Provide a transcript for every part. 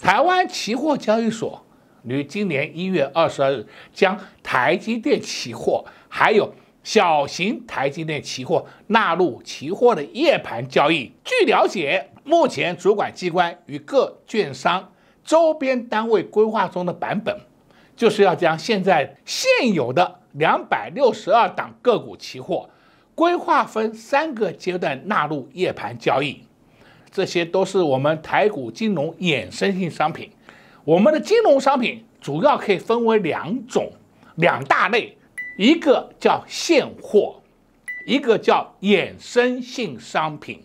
台湾期货交易所于今年一月二十二日将台积电期货还有小型台积电期货纳入期货的夜盘交易。据了解，目前主管机关与各券商周边单位规划中的版本，就是要将现在现有的两百六十二档个股期货规划分三个阶段纳入夜盘交易。这些都是我们台股金融衍生性商品。我们的金融商品主要可以分为两种、两大类，一个叫现货，一个叫衍生性商品。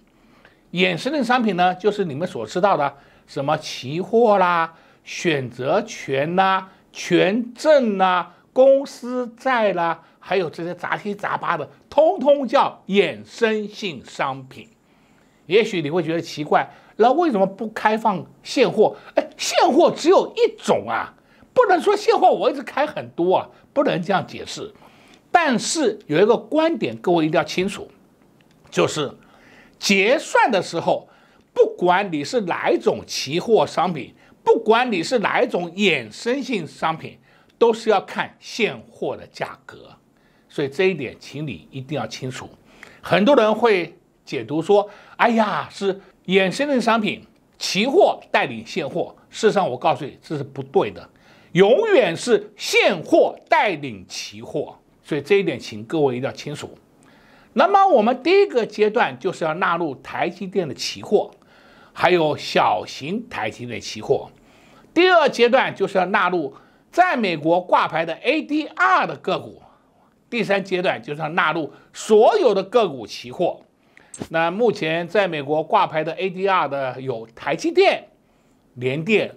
衍生性商品呢，就是你们所知道的什么期货啦、选择权啦、权证啦、公司债啦，还有这些杂七杂八的，通通叫衍生性商品。也许你会觉得奇怪，那为什么不开放现货？哎，现货只有一种啊，不能说现货我一直开很多啊，不能这样解释。但是有一个观点，各位一定要清楚，就是结算的时候，不管你是哪一种期货商品，不管你是哪一种衍生性商品，都是要看现货的价格。所以这一点，请你一定要清楚。很多人会解读说。哎呀，是衍生类商品，期货带领现货。事实上，我告诉你，这是不对的，永远是现货带领期货。所以这一点，请各位一定要清楚。那么，我们第一个阶段就是要纳入台积电的期货，还有小型台积电期货。第二阶段就是要纳入在美国挂牌的 ADR 的个股。第三阶段就是要纳入所有的个股期货。那目前在美国挂牌的 ADR 的有台积电、联电、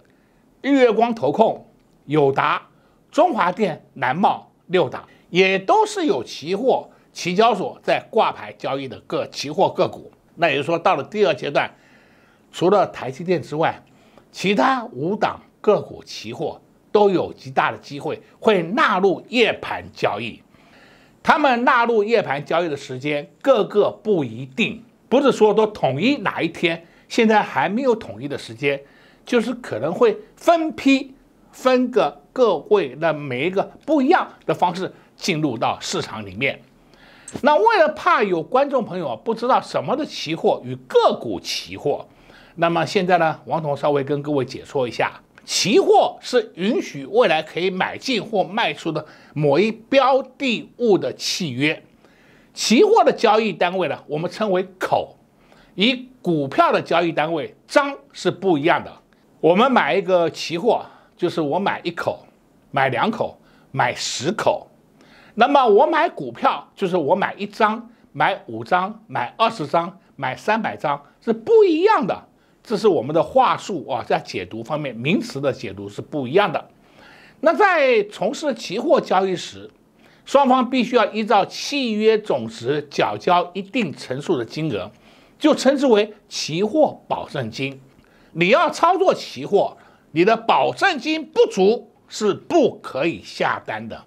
日月光、投控、友达、中华电、南茂六档，也都是有期货期交所在挂牌交易的各期货个股。那也就是说，到了第二阶段，除了台积电之外，其他五档个股期货都有极大的机会会纳入夜盘交易。他们纳入夜盘交易的时间，各个不一定，不是说都统一哪一天，现在还没有统一的时间，就是可能会分批分个各位的每一个不一样的方式进入到市场里面。那为了怕有观众朋友不知道什么的期货与个股期货，那么现在呢，王总稍微跟各位解说一下。期货是允许未来可以买进或卖出的某一标的物的契约。期货的交易单位呢，我们称为口，与股票的交易单位张是不一样的。我们买一个期货，就是我买一口，买两口，买十口；那么我买股票，就是我买一张，买五张，买二十张，买三百张，是不一样的。这是我们的话术啊，在解读方面，名词的解读是不一样的。那在从事期货交易时，双方必须要依照契约总值缴交一定成数的金额，就称之为期货保证金。你要操作期货，你的保证金不足是不可以下单的。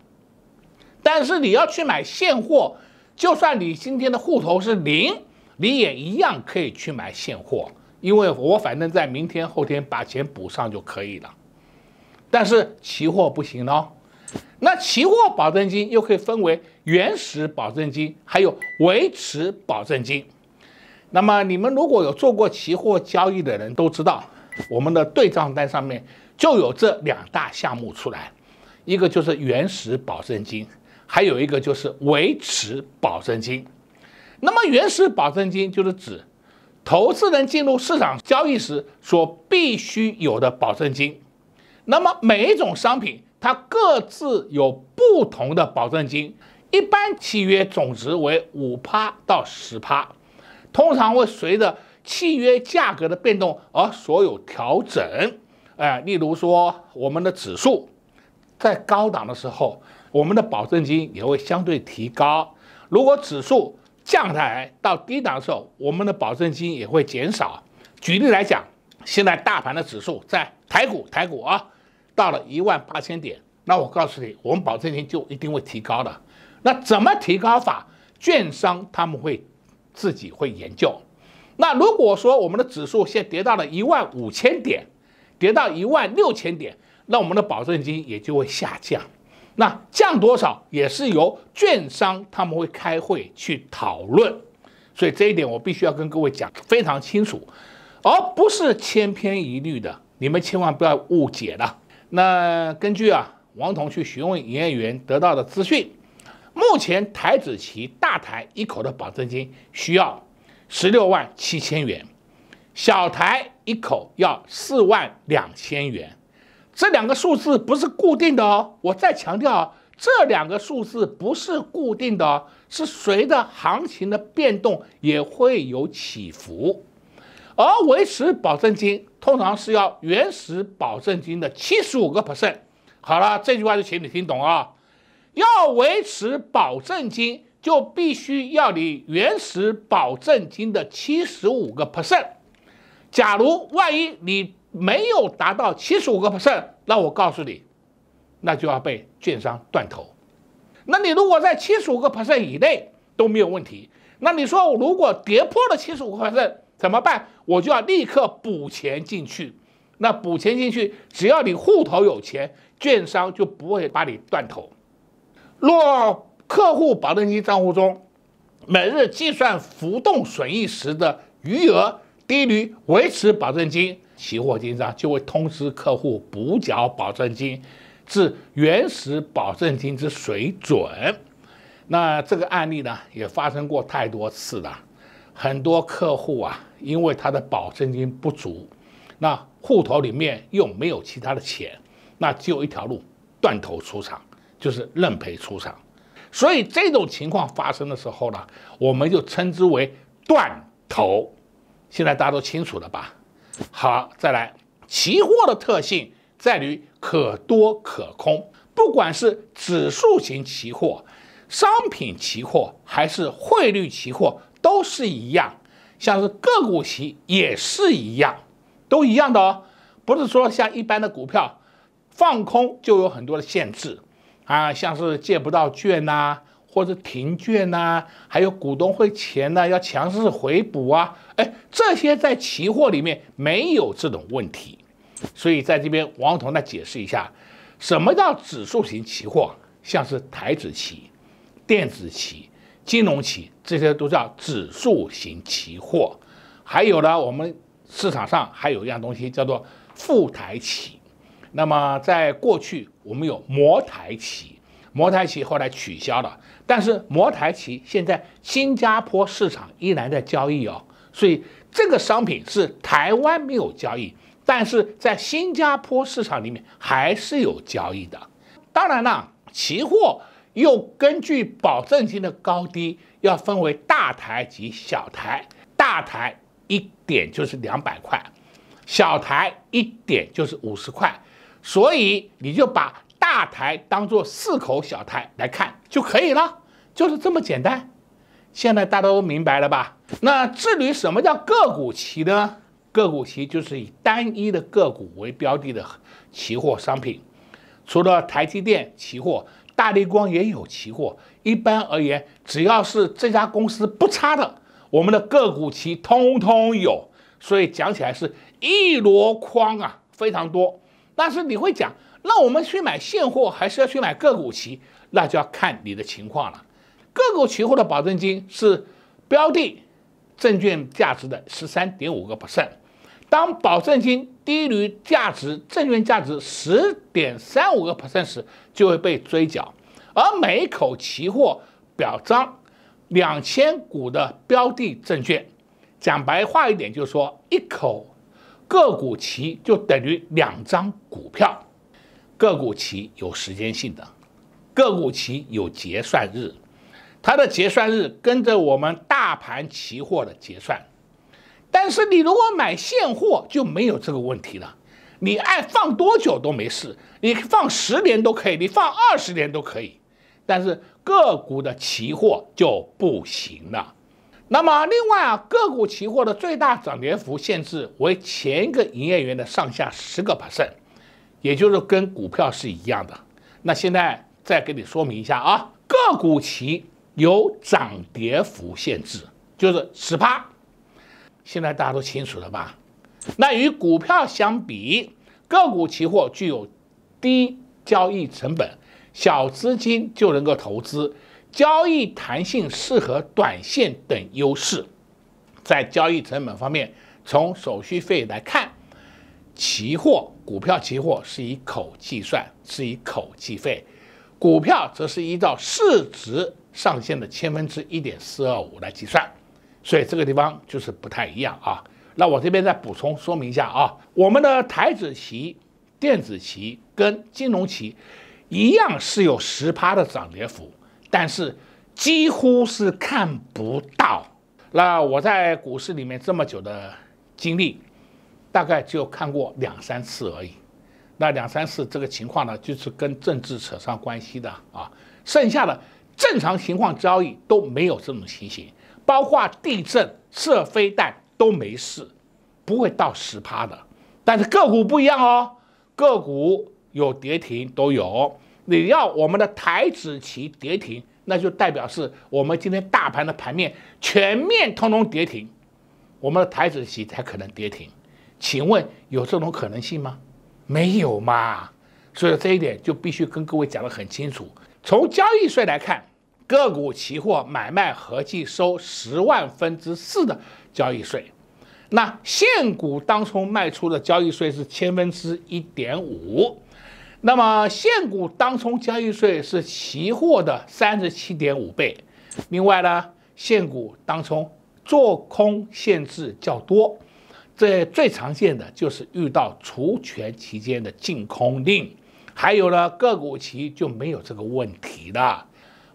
但是你要去买现货，就算你今天的户头是零，你也一样可以去买现货。因为我反正在明天后天把钱补上就可以了，但是期货不行哦，那期货保证金又可以分为原始保证金，还有维持保证金。那么你们如果有做过期货交易的人都知道，我们的对账单上面就有这两大项目出来，一个就是原始保证金，还有一个就是维持保证金。那么原始保证金就是指。投资人进入市场交易时所必须有的保证金，那么每一种商品它各自有不同的保证金，一般契约总值为五趴到十趴，通常会随着契约价格的变动而所有调整。哎，例如说我们的指数在高档的时候，我们的保证金也会相对提高。如果指数，降下来到低档的时候，我们的保证金也会减少。举例来讲，现在大盘的指数在台股，台股啊，到了一万八千点，那我告诉你，我们保证金就一定会提高的。那怎么提高法？券商他们会自己会研究。那如果说我们的指数现在跌到了一万五千点，跌到一万六千点，那我们的保证金也就会下降。那降多少也是由券商他们会开会去讨论，所以这一点我必须要跟各位讲非常清楚，而不是千篇一律的，你们千万不要误解了。那根据啊王彤去询问营业员得到的资讯，目前台子棋大台一口的保证金需要十六万七千元，小台一口要四万两千元。这两个数字不是固定的哦，我再强调，这两个数字不是固定的，哦，是随着行情的变动也会有起伏，而维持保证金通常是要原始保证金的七十五个 percent。好了，这句话就请你听懂啊，要维持保证金就必须要你原始保证金的七十五个 percent。假如万一你没有达到七十五个 percent，那我告诉你，那就要被券商断头。那你如果在七十五个 percent 以内都没有问题，那你说我如果跌破了七十五个 percent 怎么办？我就要立刻补钱进去。那补钱进去，只要你户头有钱，券商就不会把你断头。若客户保证金账户中，每日计算浮动损益时的余额低于维持保证金。期货经商就会通知客户补缴保证金至原始保证金之水准。那这个案例呢，也发生过太多次了。很多客户啊，因为他的保证金不足，那户头里面又没有其他的钱，那只有一条路断头出场，就是认赔出场。所以这种情况发生的时候呢，我们就称之为断头。现在大家都清楚了吧？好，再来。期货的特性在于可多可空，不管是指数型期货、商品期货还是汇率期货，都是一样。像是个股期也是一样，都一样的哦。不是说像一般的股票，放空就有很多的限制啊，像是借不到券呐。或者停券呐，还有股东会前呢，要强势回补啊，哎，这些在期货里面没有这种问题，所以在这边王彤来解释一下，什么叫指数型期货，像是台子期、电子期、金融期，这些都叫指数型期货。还有呢，我们市场上还有一样东西叫做复台期。那么在过去，我们有摩台期，摩台期后来取消了。但是茅台旗现在新加坡市场依然在交易哦，所以这个商品是台湾没有交易，但是在新加坡市场里面还是有交易的。当然了，期货又根据保证金的高低要分为大台及小台，大台一点就是两百块，小台一点就是五十块，所以你就把大台当做四口小台来看就可以了。就是这么简单，现在大家都明白了吧？那至于什么叫个股期呢？个股期就是以单一的个股为标的的期货商品。除了台积电期货，大力光也有期货。一般而言，只要是这家公司不差的，我们的个股期通通有。所以讲起来是一箩筐啊，非常多。但是你会讲，那我们去买现货还是要去买个股期？那就要看你的情况了。个股期货的保证金是标的证券价值的十三点五个 percent，当保证金低于价值证券价值十点三五个 percent 时，就会被追缴。而每一口期货表彰两千股的标的证券，讲白话一点就是说，一口个股期就等于两张股票。个股期有时间性的，个股期有结算日。它的结算日跟着我们大盘期货的结算，但是你如果买现货就没有这个问题了，你爱放多久都没事，你放十年都可以，你放二十年都可以。但是个股的期货就不行了。那么另外啊，个股期货的最大涨跌幅限制为前一个营业员的上下十个 percent，也就是跟股票是一样的。那现在再给你说明一下啊，个股期。有涨跌幅限制，就是十趴。现在大家都清楚了吧？那与股票相比，个股期货具有低交易成本、小资金就能够投资、交易弹性适合短线等优势。在交易成本方面，从手续费来看，期货、股票期货是以口计算，是以口计费。股票则是依照市值上限的千分之一点四二五来计算，所以这个地方就是不太一样啊。那我这边再补充说明一下啊，我们的台子期、电子期跟金融期一样是有十趴的涨跌幅，但是几乎是看不到。那我在股市里面这么久的经历，大概只有看过两三次而已。那两三四这个情况呢，就是跟政治扯上关系的啊。剩下的正常情况交易都没有这种情形，包括地震、射飞弹都没事，不会到十趴的。但是个股不一样哦，个股有跌停都有。你要我们的台子期跌停，那就代表是我们今天大盘的盘面全面通通跌停，我们的台子期才可能跌停。请问有这种可能性吗？没有嘛，所以这一点就必须跟各位讲得很清楚。从交易税来看，个股期货买卖合计收十万分之四的交易税，那现股当冲卖出的交易税是千分之一点五，那么现股当冲交易税是期货的三十七点五倍。另外呢，现股当冲做空限制较多。这最常见的就是遇到除权期间的净空令，还有呢个股期就没有这个问题了。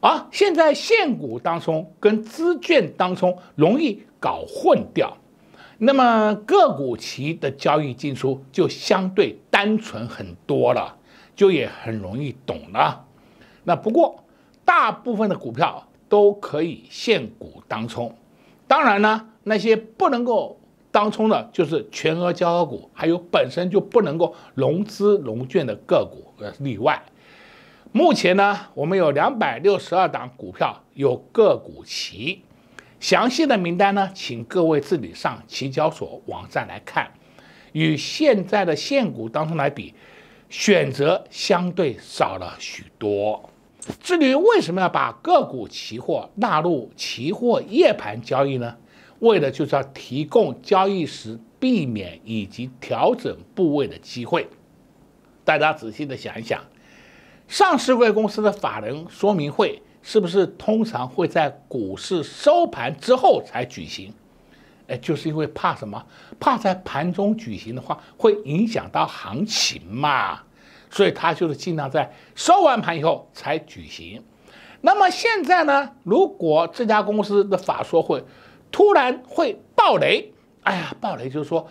啊，现在限股当中跟资券当中容易搞混掉，那么个股期的交易进出就相对单纯很多了，就也很容易懂了。那不过大部分的股票都可以限股当冲，当然呢那些不能够。当中呢，就是全额交割股，还有本身就不能够融资融券的个股例外。目前呢，我们有两百六十二档股票有个股期，详细的名单呢，请各位自己上期交所网站来看。与现在的现股当中来比，选择相对少了许多。至于为什么要把个股期货纳入期货夜盘交易呢？为了就是要提供交易时避免以及调整部位的机会。大家仔细的想一想，上市贵公司的法人说明会是不是通常会在股市收盘之后才举行？哎，就是因为怕什么？怕在盘中举行的话会影响到行情嘛。所以他就是尽量在收完盘以后才举行。那么现在呢？如果这家公司的法说会。突然会暴雷，哎呀，暴雷就是说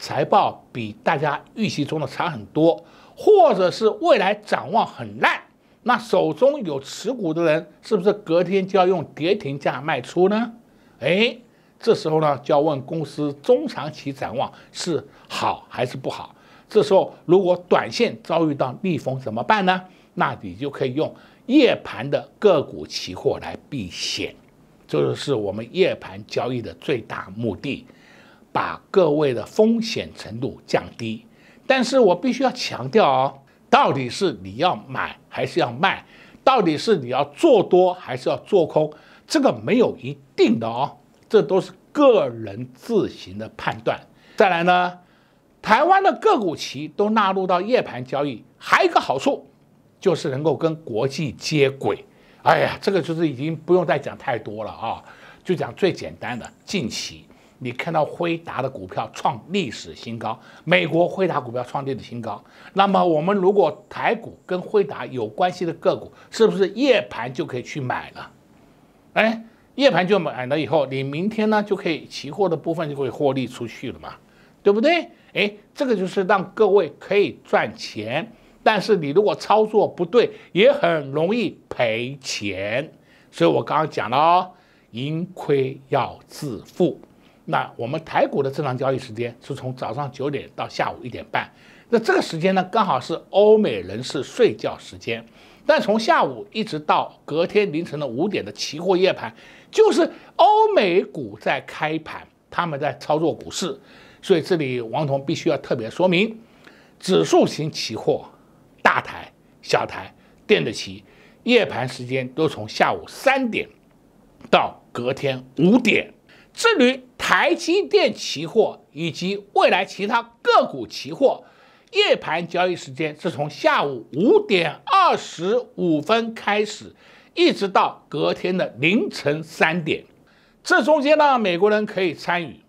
财报比大家预期中的差很多，或者是未来展望很烂。那手中有持股的人，是不是隔天就要用跌停价卖出呢？哎，这时候呢就要问公司中长期展望是好还是不好。这时候如果短线遭遇到逆风怎么办呢？那你就可以用夜盘的个股期货来避险。就是我们夜盘交易的最大目的，把各位的风险程度降低。但是我必须要强调哦，到底是你要买还是要卖，到底是你要做多还是要做空，这个没有一定的哦，这都是个人自行的判断。再来呢，台湾的个股期都纳入到夜盘交易，还有一个好处就是能够跟国际接轨。哎呀，这个就是已经不用再讲太多了啊！就讲最简单的，近期你看到辉达的股票创历史新高，美国辉达股票创历史新高。那么我们如果台股跟辉达有关系的个股，是不是夜盘就可以去买了？哎，夜盘就买了以后，你明天呢就可以期货的部分就可以获利出去了嘛，对不对？哎，这个就是让各位可以赚钱。但是你如果操作不对，也很容易赔钱。所以我刚刚讲了哦，盈亏要自负。那我们台股的正常交易时间是从早上九点到下午一点半。那这个时间呢，刚好是欧美人士睡觉时间。但从下午一直到隔天凌晨的五点的期货夜盘，就是欧美股在开盘，他们在操作股市。所以这里王彤必须要特别说明，指数型期货。大台、小台电子期夜盘时间都从下午三点到隔天五点。至于台积电期货以及未来其他个股期货，夜盘交易时间是从下午五点二十五分开始，一直到隔天的凌晨三点。这中间呢，美国人可以参与，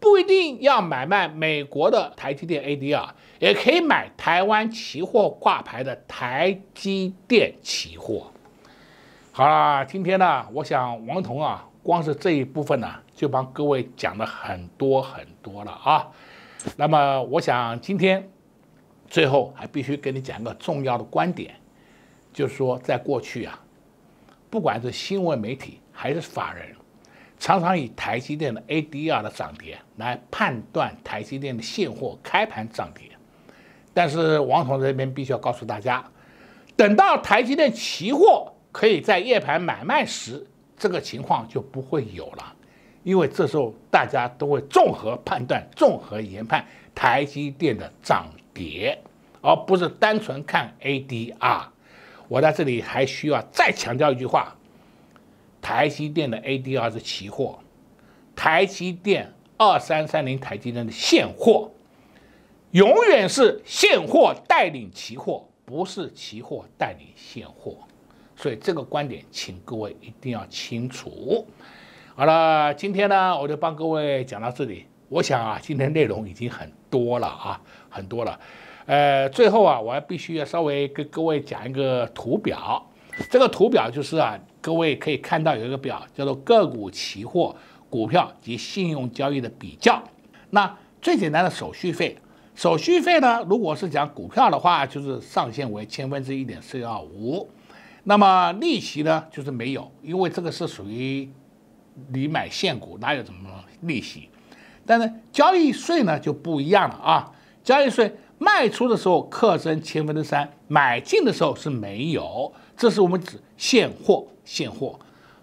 不一定要买卖美国的台积电 ADR。也可以买台湾期货挂牌的台积电期货。好啦，今天呢，我想王彤啊，光是这一部分呢，就帮各位讲了很多很多了啊。那么，我想今天最后还必须跟你讲一个重要的观点，就是说，在过去啊，不管是新闻媒体还是法人，常常以台积电的 ADR 的涨跌来判断台积电的现货开盘涨跌。但是王总这边必须要告诉大家，等到台积电期货可以在夜盘买卖时，这个情况就不会有了，因为这时候大家都会综合判断、综合研判台积电的涨跌，而不是单纯看 ADR。我在这里还需要再强调一句话：台积电的 ADR 是期货，台积电二三三零台积电的现货。永远是现货带领期货，不是期货带领现货，所以这个观点，请各位一定要清楚。好了，今天呢，我就帮各位讲到这里。我想啊，今天内容已经很多了啊，很多了。呃，最后啊，我还必须要稍微跟各位讲一个图表。这个图表就是啊，各位可以看到有一个表叫做个股期货、股票及信用交易的比较。那最简单的手续费。手续费呢？如果是讲股票的话，就是上限为千分之一点四幺五，那么利息呢就是没有，因为这个是属于你买现股，哪有怎么利息？但是交易税呢就不一样了啊！交易税卖出的时候课征千分之三，买进的时候是没有。这是我们指现货现货。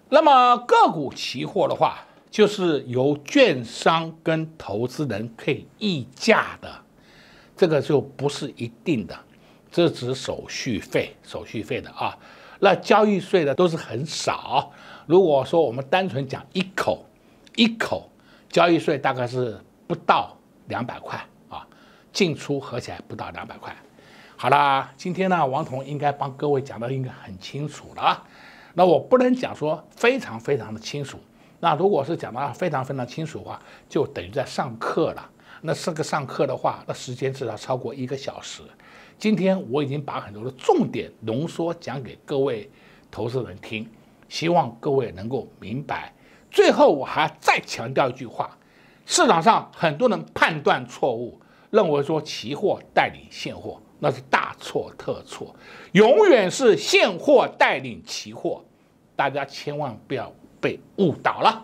那么个股期货的话，就是由券商跟投资人可以议价的。这个就不是一定的，这只手续费，手续费的啊。那交易税的都是很少。如果说我们单纯讲一口，一口交易税大概是不到两百块啊，进出合起来不到两百块。好啦，今天呢，王彤应该帮各位讲的应该很清楚了。那我不能讲说非常非常的清楚。那如果是讲的非常非常清楚的话，就等于在上课了。那四个上课的话，那时间至少超过一个小时。今天我已经把很多的重点浓缩讲给各位投资人听，希望各位能够明白。最后我还再强调一句话：市场上很多人判断错误，认为说期货带领现货，那是大错特错，永远是现货带领期货，大家千万不要被误导了。